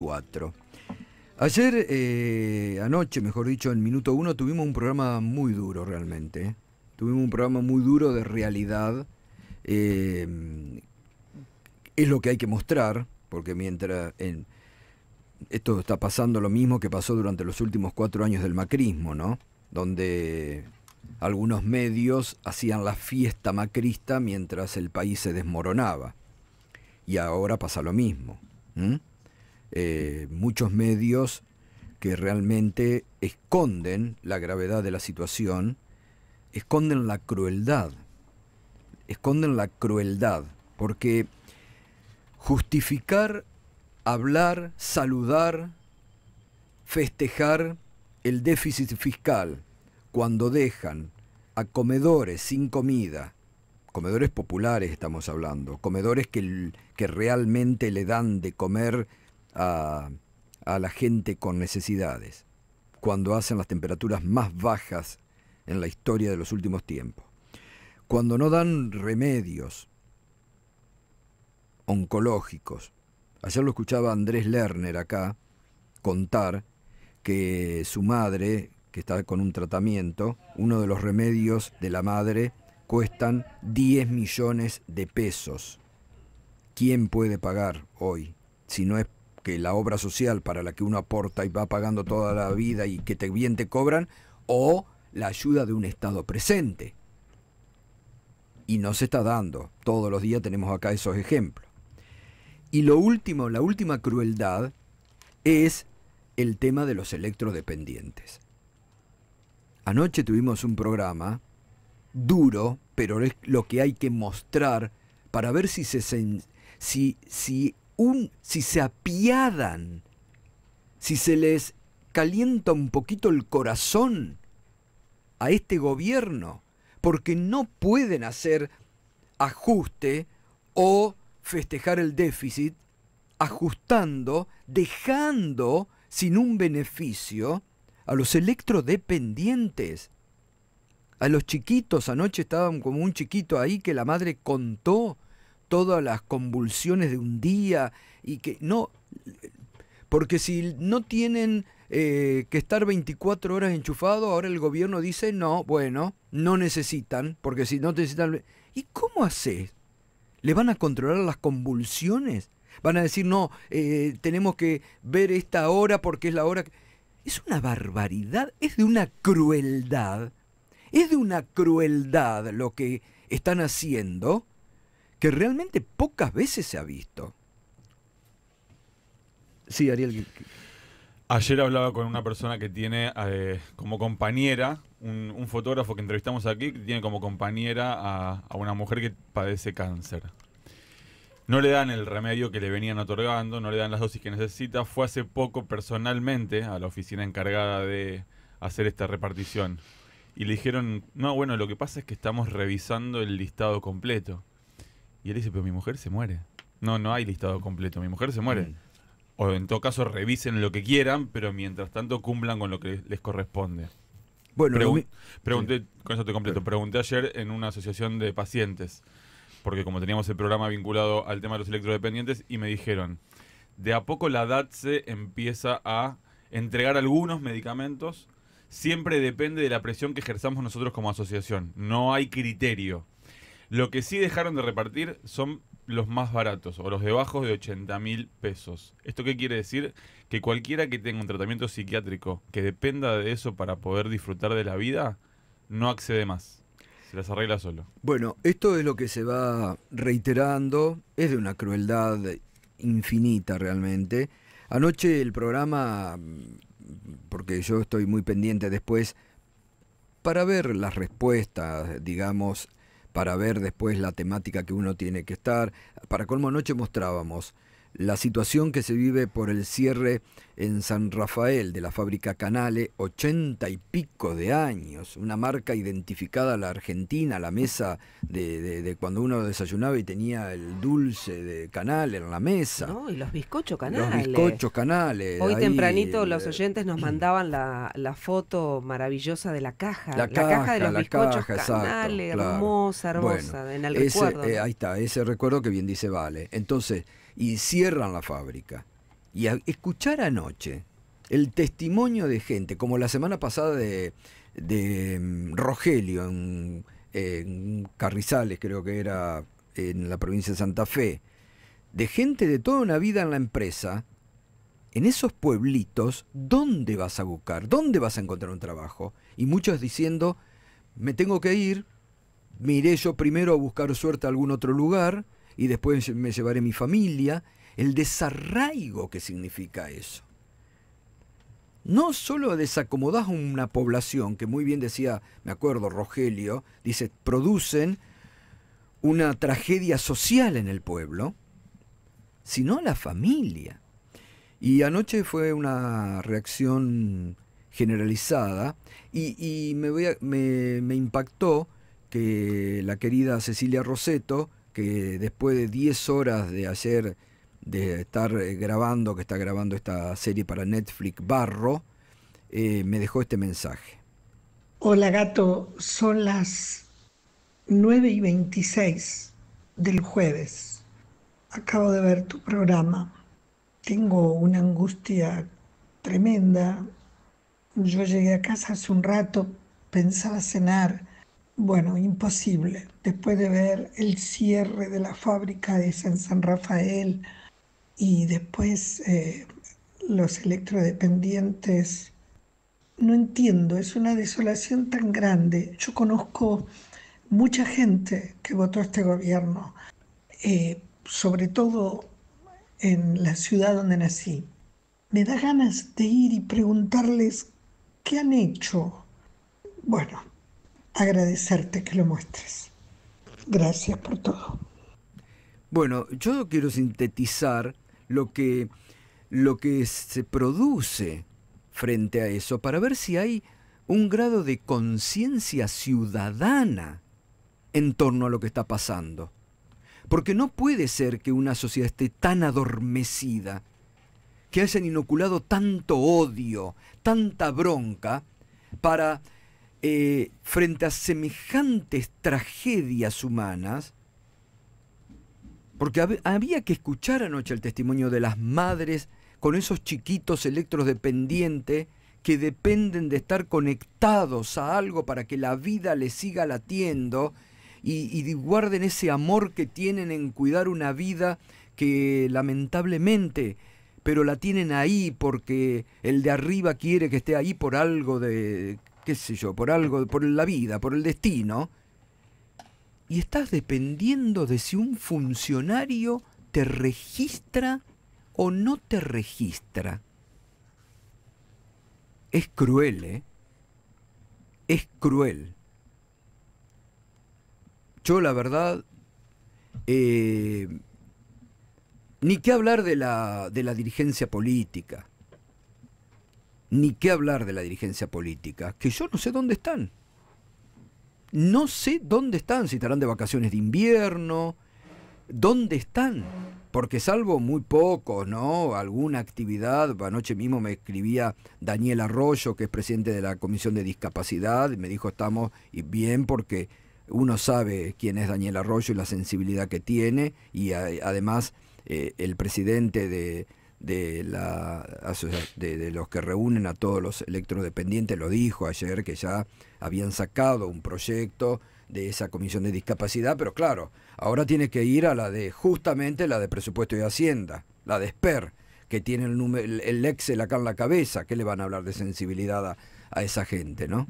4. Ayer, eh, anoche, mejor dicho, en Minuto uno, tuvimos un programa muy duro realmente. Tuvimos un programa muy duro de realidad. Em, es lo que hay que mostrar, porque mientras esto está pasando lo mismo que pasó durante los últimos cuatro años del macrismo, ¿no? Donde algunos medios hacían la fiesta macrista mientras el país se desmoronaba. Y ahora pasa lo mismo. Eh, muchos medios que realmente esconden la gravedad de la situación, esconden la crueldad, esconden la crueldad, porque justificar, hablar, saludar, festejar el déficit fiscal cuando dejan a comedores sin comida, comedores populares estamos hablando, comedores que, que realmente le dan de comer a, la gente con necesidades, cuando hacen las temperaturas más bajas en la historia de los últimos tiempos, cuando no dan remedios oncológicos. Ayer lo escuchaba Andrés Lerner acá contar que su madre, que está con un tratamiento, uno de los remedios de la madre cuestan 10 millones de pesos. ¿Quién puede pagar hoy si no es que la obra social para la que uno aporta y va pagando toda la vida y que te, bien te cobran, o la ayuda de un Estado presente. Y no se está dando. Todos los días tenemos acá esos ejemplos. Y lo último, la última crueldad es el tema de los electrodependientes. Anoche tuvimos un programa duro, pero es lo que hay que mostrar para ver si, se, si, si si se apiadan, si se les calienta un poquito el corazón a este gobierno, porque no pueden hacer ajuste o festejar el déficit, ajustando, dejando sin un beneficio a los electrodependientes, a los chiquitos. Anoche estaban como un chiquito ahí que la madre contó todas las convulsiones de un día y que no, porque si no tienen eh, que estar 24 horas enchufado, ahora el gobierno dice, no, bueno, no necesitan, porque si no necesitan... ¿Y cómo haces? ¿Le van a controlar las convulsiones? Van a decir, no, eh, tenemos que ver esta hora porque es la hora... Es una barbaridad, es de una crueldad, es de una crueldad lo que están haciendo que realmente pocas veces se ha visto. Sí, Ariel. Ayer hablaba con una persona que tiene eh, como compañera, un, fotógrafo que entrevistamos aquí, que tiene como compañera a, una mujer que padece cáncer. No le dan el remedio que le venían otorgando, no le dan las dosis que necesita. Fue hace poco personalmente a la oficina encargada de hacer esta repartición. Y le dijeron, no, bueno, lo que pasa es que estamos revisando el listado completo. Y él dice, pero mi mujer se muere. No, no hay listado mm. completo, mi mujer se muere. Mm. O en todo caso revisen lo que quieran, pero mientras tanto cumplan con lo que les corresponde. Bueno, pregunté, con eso te completo, pregunté ayer en una asociación de pacientes, porque como teníamos el programa vinculado al tema de los electrodependientes, y me dijeron, de a poco la edad se empieza a entregar algunos medicamentos, siempre depende de la presión que ejerzamos nosotros como asociación, no hay criterio. Lo que sí dejaron de repartir son los más baratos o los bajos de 80 mil pesos. ¿Esto qué quiere decir? Que cualquiera que tenga un tratamiento psiquiátrico que dependa de eso para poder disfrutar de la vida, no accede más. Se las arregla solo. Bueno, esto es lo que se va reiterando, es de una crueldad infinita realmente. Anoche el programa, porque yo estoy muy pendiente después, para ver las respuestas, digamos, para ver después la temática que uno tiene que estar. Para colmo, noche mostrábamos la situación que se vive por el cierre en San Rafael de la fábrica Canale, ochenta y pico de años, una marca identificada a la Argentina, la mesa de, de, cuando uno desayunaba y tenía el dulce de Canale en la mesa. No, y los bizcochos Canales. Los bizcochos Canales. Hoy tempranito los oyentes nos mandaban la, la, foto maravillosa de la caja, la, caja, de los la bizcochos caja, hermosa, hermosa, en el recuerdo. Eh, ahí está, ese recuerdo que bien dice Vale. Entonces, y cierran la fábrica. Y escuchar anoche el testimonio de gente, como la semana pasada de, de mm, Rogelio en, en, Carrizales, creo que era en la provincia de Santa Fe, de gente de toda una vida en la empresa, en esos pueblitos, ¿dónde vas a buscar? ¿Dónde vas a encontrar un trabajo? Y muchos diciendo, me tengo que ir, me iré yo primero a buscar suerte a algún otro lugar, y después me llevaré mi familia, el desarraigo que significa eso. No solo desacomodás una población, que muy bien decía, me acuerdo, Rogelio, dice, producen una tragedia social en el pueblo, sino la familia. Y anoche fue una reacción generalizada y, me impactó que la querida Cecilia Roseto que después de 10 horas de ayer de estar eh, grabando, que está grabando esta serie para Netflix Barro, eh, me dejó este mensaje. Hola gato, son las 9 y 26 del jueves. Acabo de ver tu programa. Tengo una angustia tremenda. Yo llegué a casa hace un rato, pensaba cenar bueno, imposible. Después de ver el cierre de la fábrica esa en San Rafael y después eh, los electrodependientes, no entiendo, es una desolación tan grande. Yo conozco mucha gente que votó a este gobierno, eh, sobre todo en la ciudad donde nací. Me da ganas de ir y preguntarles qué han hecho. Bueno, agradecerte que lo muestres. Gracias por todo. Bueno, yo quiero sintetizar lo que, lo que se produce frente a eso para ver si hay un grado de conciencia ciudadana en torno a lo que está pasando. Porque no puede ser que una sociedad esté tan adormecida, que hayan inoculado tanto odio, tanta bronca, para eh, frente a semejantes tragedias humanas, porque había que escuchar anoche el testimonio de las madres con esos chiquitos electrodependientes que dependen de estar conectados a algo para que la vida les siga latiendo y, y guarden ese amor que tienen en cuidar una vida que lamentablemente pero la tienen ahí porque el de arriba quiere que esté ahí por algo de, qué sé yo, por algo, por la vida, por el destino, y estás dependiendo de si un funcionario te registra o no te registra. Es cruel, ¿eh? Es cruel. Yo la verdad, eh, ni qué hablar de la, de la dirigencia política ni qué hablar de la dirigencia política, que yo no sé dónde están. No sé dónde están, si estarán de vacaciones de invierno, dónde están, porque salvo muy pocos, ¿no? Alguna actividad, anoche mismo me escribía Daniel Arroyo, que es presidente de la Comisión de Discapacidad, me dijo, estamos bien porque uno sabe quién es Daniel Arroyo y la sensibilidad que tiene, y además eh, el presidente de, de, la, de, los que reúnen a todos los electrodependientes, lo dijo ayer que ya habían sacado un proyecto de esa comisión de discapacidad, pero claro, ahora tiene que ir a la de justamente la de presupuesto y hacienda, la de SPER, que tiene el, ex el, el Excel acá en la cabeza, que le van a hablar de sensibilidad a, esa gente, ¿no?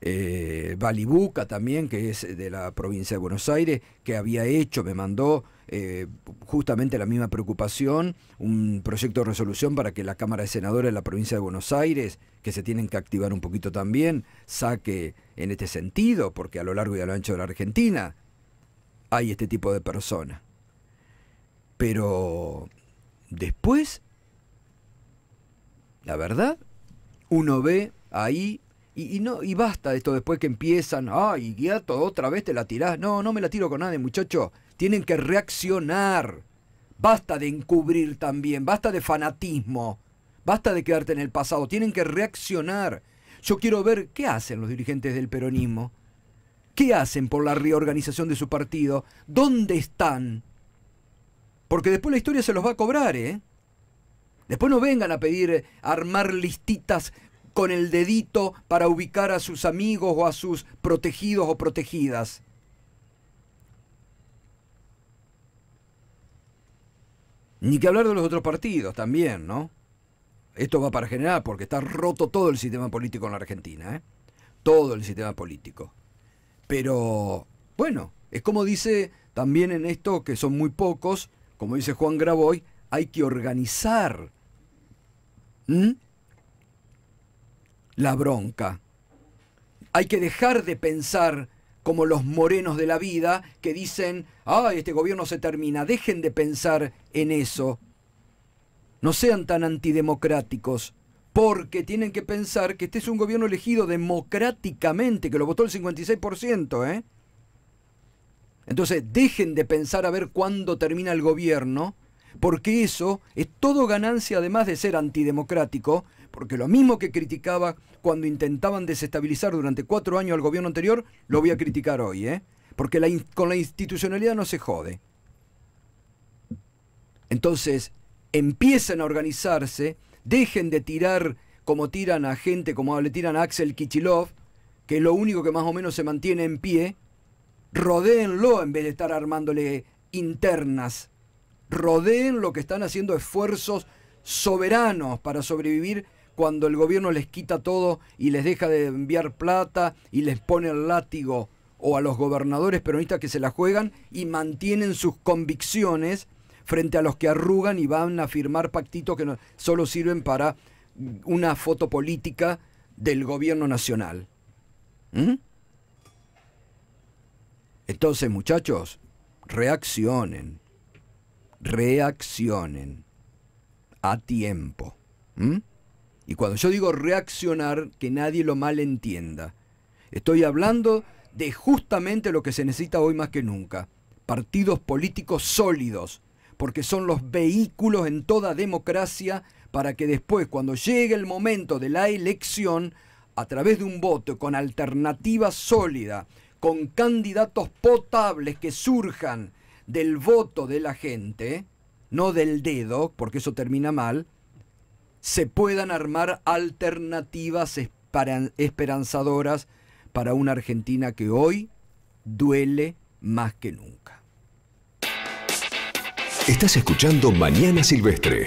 Eh, Balibuca también, que es de la provincia de Buenos Aires, que había hecho, me mandó eh, justamente la misma preocupación, un proyecto de resolución para que la Cámara de Senadores de la provincia de Buenos Aires, que se tienen que activar un poquito también, saque en este sentido, porque a lo largo y a lo ancho de la Argentina hay este tipo de personas. Pero después, la verdad, uno ve ahí y, no, y basta esto después que empiezan, ay, guiato, otra vez te la tirás. No, no me la tiro con nadie, muchacho. Tienen que reaccionar. Basta de encubrir también, basta de fanatismo, basta de quedarte en el pasado. Tienen que reaccionar. Yo quiero ver qué hacen los dirigentes del peronismo. ¿Qué hacen por la reorganización de su partido? ¿Dónde están? Porque después la historia se los va a cobrar, ¿eh? Después no vengan a pedir eh, armar listitas con el dedito para ubicar a sus amigos o a sus protegidos o protegidas. Ni que hablar de los otros partidos también, ¿no? Esto va para general porque está roto todo el sistema político en la Argentina, ¿eh? Todo el sistema político. Pero, bueno, es como dice también en esto, que son muy pocos, como dice Juan Graboy, hay que organizar. ¿Mm? la bronca. Hay que dejar de pensar como los morenos de la vida que dicen, ah, este gobierno se termina, dejen de pensar en eso. No sean tan antidemocráticos, porque tienen que pensar que este es un gobierno elegido democráticamente, que lo votó el 56%, ¿eh? Entonces, dejen de pensar a ver cuándo termina el gobierno, porque eso es todo ganancia, además de ser antidemocrático, porque lo mismo que criticaba cuando intentaban desestabilizar durante cuatro años al gobierno anterior, lo voy a criticar hoy, ¿eh? Porque con la institucionalidad no se jode. Entonces, empiecen a organizarse, dejen de tirar como tiran a gente, como le tiran a Axel Kichilov, que es lo único que más o menos se mantiene en pie, rodéenlo en vez de estar armándole internas. Rodeen lo que están haciendo esfuerzos soberanos para sobrevivir cuando el gobierno les quita todo y les deja de enviar plata y les pone el látigo o a los gobernadores peronistas que se la juegan y mantienen sus convicciones frente a los que arrugan y van a firmar pactitos que solo sirven para una foto política del gobierno nacional. ¿Mm? Entonces, muchachos, reaccionen, reaccionen a tiempo. Y cuando yo digo reaccionar, que nadie lo malentienda. Estoy hablando de justamente lo que se necesita hoy más que nunca. Partidos políticos sólidos, porque son los vehículos en toda democracia para que después, cuando llegue el momento de la elección, a través de un voto con alternativa sólida, con candidatos potables que surjan del voto de la gente, no del dedo, porque eso termina mal, se puedan armar alternativas esperanzadoras para una Argentina que hoy duele más que nunca. Estás escuchando Mañana Silvestre.